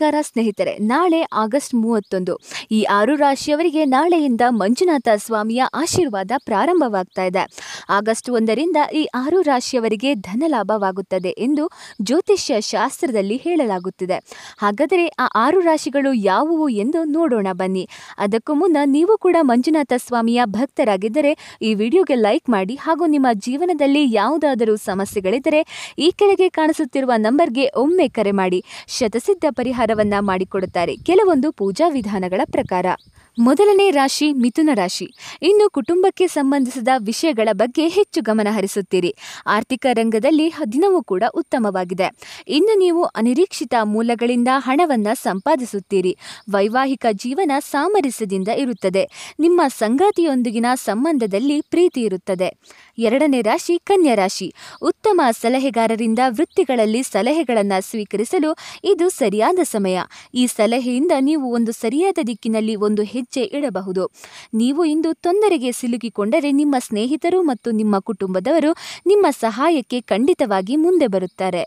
ನಮಸ್ಕಾರ ಸ್ನೇಹಿತರೆ ನಾಳೆ ಆಗಸ್ಟ್ ಮೂವತ್ತೊಂದು ಈ ಆರು ರಾಶಿಯವರಿಗೆ ನಾಳೆಯಿಂದ ಮಂಜುನಾಥ ಸ್ವಾಮಿಯ ಆಶೀರ್ವಾದ ಪ್ರಾರಂಭವಾಗ್ತಾ ಇದೆ ಆಗಸ್ಟ್ ಒಂದರಿಂದ ಈ ಆರು ರಾಶಿಯವರಿಗೆ ಧನಲಾಭವಾಗುತ್ತದೆ ಎಂದು ಜ್ಯೋತಿಷ್ಯ ಶಾಸ್ತ್ರದಲ್ಲಿ ಹೇಳಲಾಗುತ್ತಿದೆ ಹಾಗಾದರೆ ಆ ಆರು ರಾಶಿಗಳು ಯಾವುವು ಎಂದು ನೋಡೋಣ ಬನ್ನಿ ಅದಕ್ಕೂ ಮುನ್ನ ನೀವು ಕೂಡ ಮಂಜುನಾಥ ಸ್ವಾಮಿಯ ಭಕ್ತರಾಗಿದ್ದರೆ ಈ ವಿಡಿಯೋಗೆ ಲೈಕ್ ಮಾಡಿ ಹಾಗೂ ನಿಮ್ಮ ಜೀವನದಲ್ಲಿ ಯಾವುದಾದರೂ ಸಮಸ್ಯೆಗಳಿದ್ದರೆ ಈ ಕೆಳಗೆ ಕಾಣಿಸುತ್ತಿರುವ ನಂಬರ್ಗೆ ಒಮ್ಮೆ ಕರೆ ಮಾಡಿ ಶತಸಿದ್ಧ ಪರಿಹಾರ ವನ್ನ ಮಾಡಿಕೊಡುತ್ತಾರೆ ಕೆಲವೊಂದು ಪೂಜಾ ವಿಧಾನಗಳ ಪ್ರಕಾರ ಮೊದಲನೇ ರಾಶಿ ಮಿಥುನ ರಾಶಿ ಇನ್ನು ಕುಟುಂಬಕ್ಕೆ ಸಂಬಂಧಿಸಿದ ವಿಷಯಗಳ ಬಗ್ಗೆ ಹೆಚ್ಚು ಗಮನ ಹರಿಸುತ್ತೀರಿ ಆರ್ಥಿಕ ರಂಗದಲ್ಲಿ ದಿನವೂ ಕೂಡ ಉತ್ತಮವಾಗಿದೆ ಇನ್ನು ನೀವು ಅನಿರೀಕ್ಷಿತ ಮೂಲಗಳಿಂದ ಹಣವನ್ನು ಸಂಪಾದಿಸುತ್ತೀರಿ ವೈವಾಹಿಕ ಜೀವನ ಸಾಮರಸ್ಯದಿಂದ ಇರುತ್ತದೆ ನಿಮ್ಮ ಸಂಗಾತಿಯೊಂದಿಗಿನ ಸಂಬಂಧದಲ್ಲಿ ಪ್ರೀತಿ ಇರುತ್ತದೆ ಎರಡನೇ ರಾಶಿ ಕನ್ಯಾ ರಾಶಿ ಉತ್ತಮ ಸಲಹೆಗಾರರಿಂದ ವೃತ್ತಿಗಳಲ್ಲಿ ಸಲಹೆಗಳನ್ನು ಸ್ವೀಕರಿಸಲು ಇದು ಸರಿಯಾದ ಸಮಯ ಈ ಸಲಹೆಯಿಂದ ನೀವು ಒಂದು ಸರಿಯಾದ ದಿಕ್ಕಿನಲ್ಲಿ ಒಂದು ಹೆಜ್ಜೆ ಇಡಬಹುದು ನೀವು ಇಂದು ತೊಂದರೆಗೆ ಸಿಲುಕಿಕೊಂಡರೆ ನಿಮ್ಮ ಸ್ನೇಹಿತರು ಮತ್ತು ನಿಮ್ಮ ಕುಟುಂಬದವರು ನಿಮ್ಮ ಸಹಾಯಕ್ಕೆ ಖಂಡಿತವಾಗಿ ಮುಂದೆ ಬರುತ್ತಾರೆ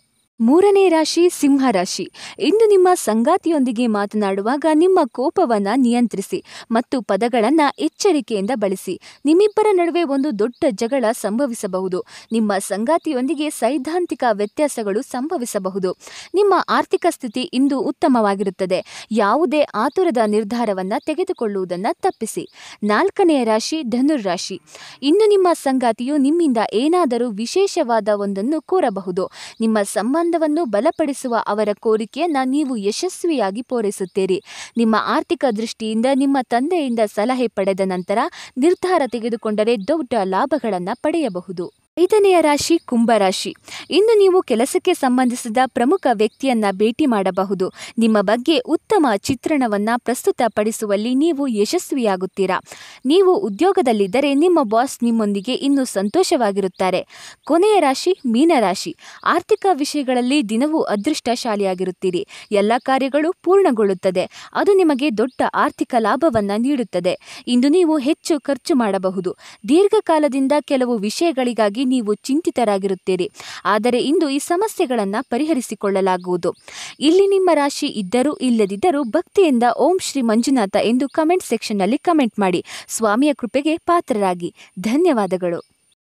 ಮೂರನೇ ರಾಶಿ ಸಿಂಹ ರಾಶಿ ಇಂದು ನಿಮ್ಮ ಸಂಗಾತಿಯೊಂದಿಗೆ ಮಾತನಾಡುವಾಗ ನಿಮ್ಮ ಕೋಪವನ್ನು ನಿಯಂತ್ರಿಸಿ ಮತ್ತು ಪದಗಳನ್ನು ಎಚ್ಚರಿಕೆಯಿಂದ ಬಳಸಿ ನಿಮ್ಮಿಬ್ಬರ ನಡುವೆ ಒಂದು ದೊಡ್ಡ ಜಗಳ ಸಂಭವಿಸಬಹುದು ನಿಮ್ಮ ಸಂಗಾತಿಯೊಂದಿಗೆ ಸೈದ್ಧಾಂತಿಕ ವ್ಯತ್ಯಾಸಗಳು ಸಂಭವಿಸಬಹುದು ನಿಮ್ಮ ಆರ್ಥಿಕ ಸ್ಥಿತಿ ಇಂದು ಉತ್ತಮವಾಗಿರುತ್ತದೆ ಯಾವುದೇ ಆತುರದ ನಿರ್ಧಾರವನ್ನು ತೆಗೆದುಕೊಳ್ಳುವುದನ್ನು ತಪ್ಪಿಸಿ ನಾಲ್ಕನೆಯ ರಾಶಿ ಧನುರ್ ರಾಶಿ ಇಂದು ನಿಮ್ಮ ಸಂಗಾತಿಯು ನಿಮ್ಮಿಂದ ಏನಾದರೂ ವಿಶೇಷವಾದ ಒಂದನ್ನು ಕೋರಬಹುದು ನಿಮ್ಮ ಸಂಬಂಧ ಸಂಬಂಧವನ್ನು ಬಲಪಡಿಸುವ ಅವರ ಕೋರಿಕೆಯನ್ನು ನೀವು ಯಶಸ್ವಿಯಾಗಿ ಪೂರೈಸುತ್ತೀರಿ ನಿಮ್ಮ ಆರ್ಥಿಕ ದೃಷ್ಟಿಯಿಂದ ನಿಮ್ಮ ತಂದೆಯಿಂದ ಸಲಹೆ ಪಡೆದ ನಂತರ ನಿರ್ಧಾರ ತೆಗೆದುಕೊಂಡರೆ ದೊಡ್ಡ ಲಾಭಗಳನ್ನು ಪಡೆಯಬಹುದು ಐದನೆಯ ರಾಶಿ ಕುಂಭರಾಶಿ ಇಂದು ನೀವು ಕೆಲಸಕ್ಕೆ ಸಂಬಂಧಿಸಿದ ಪ್ರಮುಖ ವ್ಯಕ್ತಿಯನ್ನ ಭೇಟಿ ಮಾಡಬಹುದು ನಿಮ್ಮ ಬಗ್ಗೆ ಉತ್ತಮ ಚಿತ್ರಣವನ್ನ ಪ್ರಸ್ತುತಪಡಿಸುವಲ್ಲಿ ನೀವು ಯಶಸ್ವಿಯಾಗುತ್ತೀರಾ ನೀವು ಉದ್ಯೋಗದಲ್ಲಿದ್ದರೆ ನಿಮ್ಮ ಬಾಸ್ ನಿಮ್ಮೊಂದಿಗೆ ಇನ್ನೂ ಸಂತೋಷವಾಗಿರುತ್ತಾರೆ ಕೊನೆಯ ರಾಶಿ ಮೀನರಾಶಿ ಆರ್ಥಿಕ ವಿಷಯಗಳಲ್ಲಿ ದಿನವೂ ಅದೃಷ್ಟಶಾಲಿಯಾಗಿರುತ್ತೀರಿ ಎಲ್ಲ ಕಾರ್ಯಗಳು ಪೂರ್ಣಗೊಳ್ಳುತ್ತದೆ ಅದು ನಿಮಗೆ ದೊಡ್ಡ ಆರ್ಥಿಕ ಲಾಭವನ್ನ ನೀಡುತ್ತದೆ ಇಂದು ನೀವು ಹೆಚ್ಚು ಖರ್ಚು ಮಾಡಬಹುದು ದೀರ್ಘಕಾಲದಿಂದ ಕೆಲವು ವಿಷಯಗಳಿಗಾಗಿ ನೀವು ಚಿಂತಿತರಾಗಿರುತ್ತೀರಿ ಆದರೆ ಇಂದು ಈ ಸಮಸ್ಯೆಗಳನ್ನು ಪರಿಹರಿಸಿಕೊಳ್ಳಲಾಗುವುದು ಇಲ್ಲಿ ನಿಮ್ಮ ರಾಶಿ ಇದ್ದರೂ ಇಲ್ಲದಿದ್ದರೂ ಭಕ್ತಿಯಿಂದ ಓಂ ಶ್ರೀ ಮಂಜುನಾಥ ಎಂದು ಕಮೆಂಟ್ ಸೆಕ್ಷನ್ನಲ್ಲಿ ಕಮೆಂಟ್ ಮಾಡಿ ಸ್ವಾಮಿಯ ಕೃಪೆಗೆ ಪಾತ್ರರಾಗಿ ಧನ್ಯವಾದಗಳು